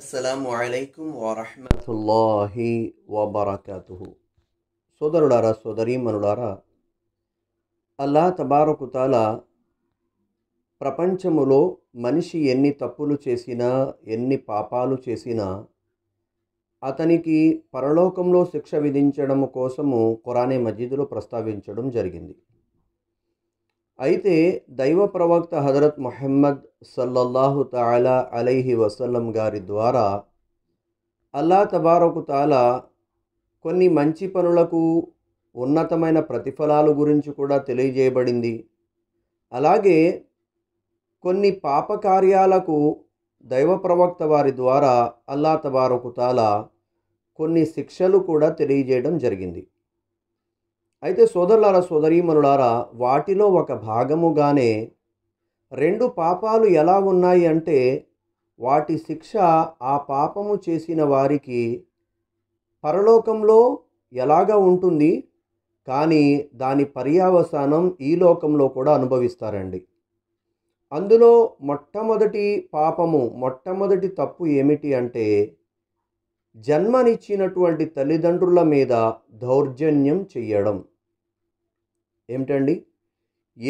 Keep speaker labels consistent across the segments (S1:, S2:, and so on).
S1: అస్సలం అయికం వరహమతుల్లాహి వబర్కతు సోదరుడారా మనుడారా అల్లా తబారకుతాల ప్రపంచములో మనిషి ఎన్ని తప్పులు చేసినా ఎన్ని పాపాలు చేసినా అతనికి పరలోకంలో శిక్ష విధించడం కోసము కురానే మజీదులో ప్రస్తావించడం జరిగింది అయితే దైవ ప్రవక్త హజరత్ మొహమ్మద్ సల్లల్లాహు తాలా అలైహి వసల్లం గారి ద్వారా అల్లా తబారకు తాలా కొన్ని మంచి పనులకు ఉన్నతమైన ప్రతిఫలాల గురించి కూడా తెలియజేయబడింది అలాగే కొన్ని పాపకార్యాలకు దైవ ప్రవక్త వారి ద్వారా అల్లా తబారకు తాలా కొన్ని శిక్షలు కూడా తెలియజేయడం జరిగింది అయితే సోదరులారా సోదరీమనులారా వాటిలో ఒక భాగముగానే రెండు పాపాలు ఎలా ఉన్నాయి అంటే వాటి శిక్ష ఆ పాపము చేసిన వారికి పరలోకంలో ఎలాగ ఉంటుంది కానీ దాని పర్యావసానం ఈ లోకంలో కూడా అనుభవిస్తారండి అందులో మొట్టమొదటి పాపము మొట్టమొదటి తప్పు ఏమిటి అంటే జన్మనిచ్చినటువంటి తల్లిదండ్రుల మీద దౌర్జన్యం చేయడం ఏమిటండి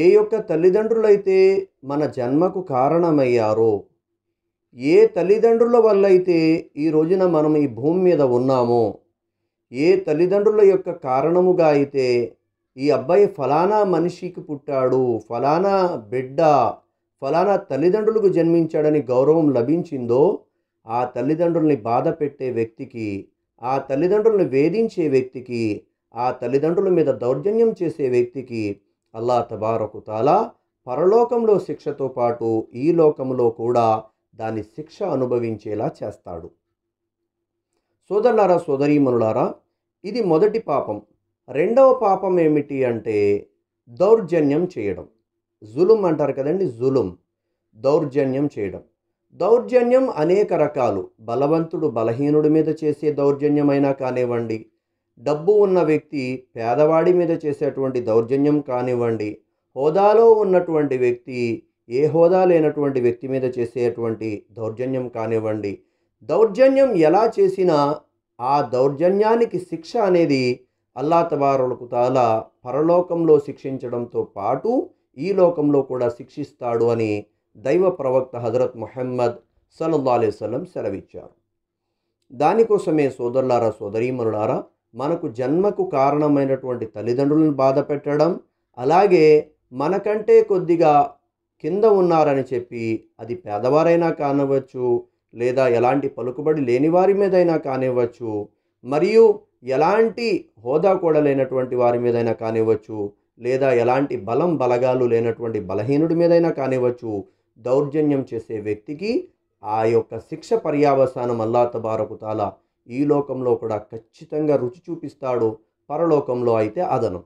S1: ఏ యొక్క తల్లిదండ్రులైతే మన జన్మకు కారణమయ్యారో ఏ తల్లిదండ్రుల వల్ల అయితే ఈ రోజున మనం ఈ భూమి మీద ఉన్నామో ఏ తల్లిదండ్రుల యొక్క కారణముగా అయితే ఈ అబ్బాయి ఫలానా మనిషికి పుట్టాడు ఫలానా బిడ్డ ఫలానా తల్లిదండ్రులకు జన్మించాడని గౌరవం లభించిందో ఆ తల్లిదండ్రుల్ని బాధ పెట్టే వ్యక్తికి ఆ తల్లిదండ్రులను వేధించే వ్యక్తికి ఆ తల్లిదండ్రుల మీద దౌర్జన్యం చేసే వ్యక్తికి అల్లా తబారకు తాలా పరలోకంలో శిక్షతో పాటు ఈ లోకంలో కూడా దాని శిక్ష అనుభవించేలా చేస్తాడు సోదరులారా సోదరీమనులారా ఇది మొదటి పాపం రెండవ పాపం ఏమిటి అంటే దౌర్జన్యం చేయడం జులుం అంటారు కదండి జులుం దౌర్జన్యం చేయడం దౌర్జన్యం అనేక రకాలు బలవంతుడు బలహీనుడి మీద చేసే దౌర్జన్యమైనా కానివ్వండి డబ్బు ఉన్న వ్యక్తి పేదవాడి మీద చేసేటువంటి దౌర్జన్యం కానివ్వండి హోదాలో ఉన్నటువంటి వ్యక్తి ఏ హోదా లేనటువంటి వ్యక్తి మీద చేసేటువంటి దౌర్జన్యం కానివ్వండి దౌర్జన్యం ఎలా చేసినా ఆ దౌర్జన్యానికి శిక్ష అనేది అల్లా తబారులకు తాలా పరలోకంలో శిక్షించడంతో పాటు ఈ లోకంలో కూడా శిక్షిస్తాడు అని దైవ ప్రవక్త హజరత్ మొహమ్మద్ సల్లల్లా అలైవల్లం సెలవిచ్చారు దానికోసమే సోదరులారా సోదరీమరులారా మనకు జన్మకు కారణమైనటువంటి తల్లిదండ్రులను బాధ పెట్టడం అలాగే మనకంటే కొద్దిగా కింద ఉన్నారని చెప్పి అది పేదవారైనా కానివ్వచ్చు లేదా ఎలాంటి పలుకుబడి లేని వారి మీదైనా కానివ్వచ్చు మరియు ఎలాంటి హోదా కూడా లేనటువంటి వారి మీదైనా కానివ్వచ్చు లేదా ఎలాంటి బలం బలగాలు లేనటువంటి బలహీనుడి మీదైనా కానివ్వచ్చు దౌర్జన్యం చేసే వ్యక్తికి ఆ యొక్క శిక్ష పర్యావసానం అల్లా తబారకుతాల ఈ లోకంలో కూడా ఖచ్చితంగా రుచి చూపిస్తాడు పరలోకంలో అయితే అదనం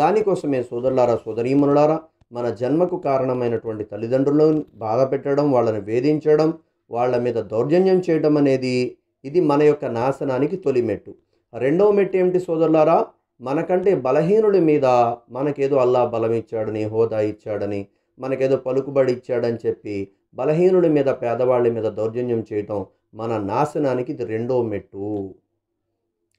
S1: దానికోసమే సోదరులారా సోదరీమనులారా మన జన్మకు కారణమైనటువంటి తల్లిదండ్రులను బాధ పెట్టడం వాళ్ళని వేధించడం వాళ్ళ మీద దౌర్జన్యం చేయడం అనేది ఇది మన యొక్క నాశనానికి తొలి మెట్టు రెండవ మెట్టు ఏమిటి సోదరులారా మనకంటే బలహీనుడి మీద మనకేదో అల్లా బలం ఇచ్చాడని హోదా ఇచ్చాడని మనకేదో పలుకుబడి ఇచ్చాడని చెప్పి బలహీనుడి మీద పేదవాళ్ళ మీద దౌర్జన్యం చేయటం మన నాశనానికి ఇది రెండో మెట్టు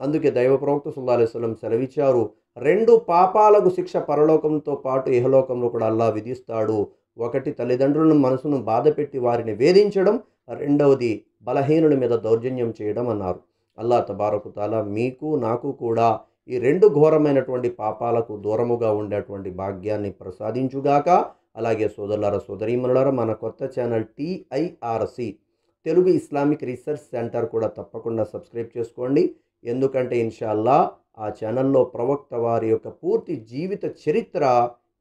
S1: అందుకే దైవ ప్రవక్త సుల్లాహస్లం సెలవిచ్చారు రెండు పాపాలకు శిక్ష పరలోకంతో పాటు ఇహలోకంలో కూడా అల్లా విధిస్తాడు ఒకటి తల్లిదండ్రులను మనసును బాధపెట్టి వారిని వేధించడం రెండవది బలహీనుల మీద దౌర్జన్యం చేయడం అన్నారు అల్లా తబారకుతాలా మీకు నాకు కూడా ఈ రెండు ఘోరమైనటువంటి పాపాలకు దూరముగా ఉండేటువంటి భాగ్యాన్ని ప్రసాదించుగాక అలాగే సోదరులారా సోదరీమణులారా మన కొత్త channel TIRC Telugu Islamic research centre కూడా తప్పకుండా సబ్స్క్రైబ్ చేసుకోండి ఎందుకంటే ఇన్షాల్లా ఆ ఛానల్లో ప్రవక్త వారి యొక్క పూర్తి జీవిత చరిత్ర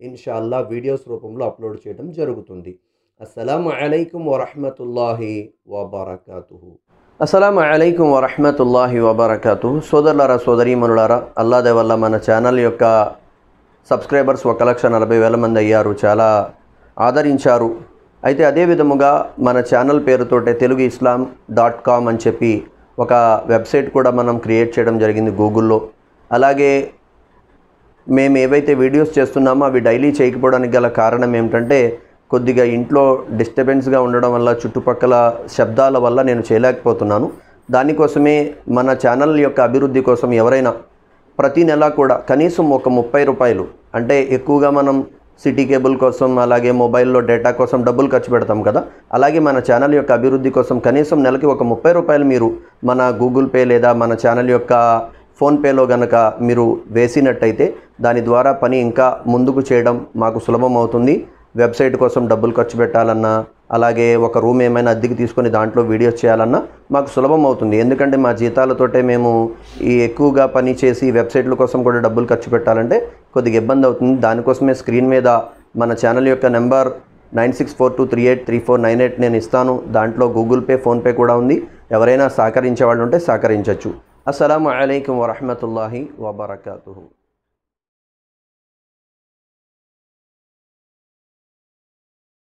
S1: ఇన్షాల్లా వీడియోస్ రూపంలో అప్లోడ్ చేయడం జరుగుతుంది అస్సలం అలైకుం వరహమతుల్లాహి వబర్కతు అస్సలం అలైకుం వరహమతుల్లాహి వబర్కతు సోదరులారా సోదరీమణులారా అల్లాదే వల్ల మన ఛానల్ యొక్క సబ్స్క్రైబర్స్ ఒక లక్ష నలభై వేల మంది అయ్యారు చాలా ఆదరించారు అయితే అదే విధముగా మన ఛానల్ పేరుతోటే తెలుగు ఇస్లాం డాట్ కామ్ అని చెప్పి ఒక వెబ్సైట్ కూడా మనం క్రియేట్ చేయడం జరిగింది గూగుల్లో అలాగే మేము ఏవైతే వీడియోస్ చేస్తున్నామో అవి డైలీ చేయకపోవడానికి గల కారణం ఏమిటంటే కొద్దిగా ఇంట్లో డిస్టర్బెన్స్గా ఉండడం వల్ల చుట్టుపక్కల శబ్దాల వల్ల నేను చేయలేకపోతున్నాను దానికోసమే మన ఛానల్ యొక్క అభివృద్ధి కోసం ఎవరైనా ప్రతి నెల కూడా కనీసం ఒక ముప్పై రూపాయలు అంటే ఎక్కువగా మనం సిటీ కేబుల్ కోసం అలాగే మొబైల్లో డేటా కోసం డబ్బులు ఖర్చు పెడతాం కదా అలాగే మన ఛానల్ యొక్క అభివృద్ధి కోసం కనీసం నెలకి ఒక ముప్పై రూపాయలు మీరు మన గూగుల్ పే లేదా మన ఛానల్ యొక్క ఫోన్పేలో గనక మీరు వేసినట్టయితే దాని ద్వారా పని ఇంకా ముందుకు చేయడం మాకు సులభం అవుతుంది వెబ్సైట్ కోసం డబ్బులు ఖర్చు పెట్టాలన్నా అలాగే ఒక రూమ్ ఏమైనా అద్దెకి తీసుకొని దాంట్లో వీడియోస్ చేయాలన్నా మాకు సులభం అవుతుంది ఎందుకంటే మా జీతాలతోటే మేము ఈ ఎక్కువగా పని చేసి వెబ్సైట్ల కోసం కూడా డబ్బులు ఖర్చు పెట్టాలంటే కొద్దిగా ఇబ్బంది అవుతుంది దానికోసమే స్క్రీన్ మీద మన ఛానల్ యొక్క number nine six four two three eight three four nine eight నేను ఇస్తాను దాంట్లో గూగుల్ పే ఫోన్పే కూడా ఉంది ఎవరైనా సహకరించే వాళ్ళు ఉంటే సహకరించవచ్చు అస్సలం అయికం వరహమతుల్లాహి వబర్కూ